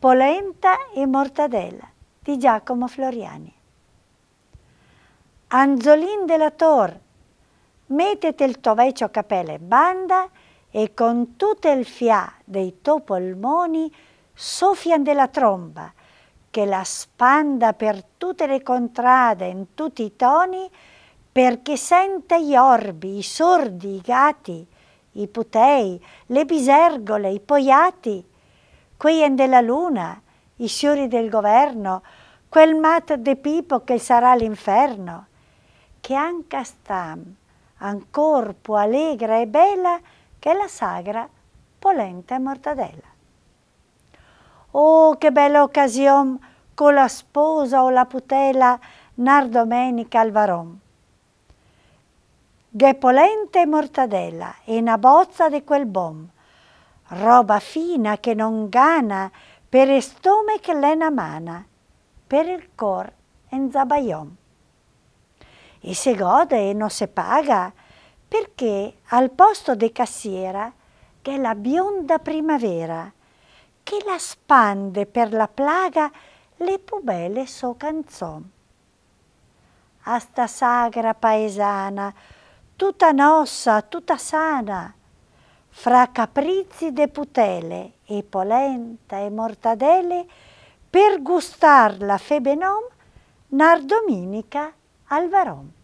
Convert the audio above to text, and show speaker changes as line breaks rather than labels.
Polenta e mortadella di Giacomo Floriani. Anzolin della Tor, mettete il toveccio capello e banda e con tutto il fià dei tuoi polmoni soffian della tromba, che la spanda per tutte le contrade in tutti i toni, perché sente gli orbi, i sordi, i gati, i putei, le bisergole, i poiati, quien della luna, i fiori del governo, quel mat de pipo che sarà l'inferno, che anca stam, ancor più allegra e bella che la sagra polenta e mortadella. Oh, che bella occasione con la sposa o la putela nar domenica al varon. Che polenta e mortadella e una bozza di quel bom, roba fina che non gana per estome estomec lena mana, per il cor en zabaion. E se gode e non se paga, perché al posto de cassiera che la bionda primavera, che la spande per la plaga le pubele so canzon. A sta sagra paesana, tutta nossa, tutta sana, fra caprizi de putele e polenta e mortadele per gustar la febenom, nar al varom.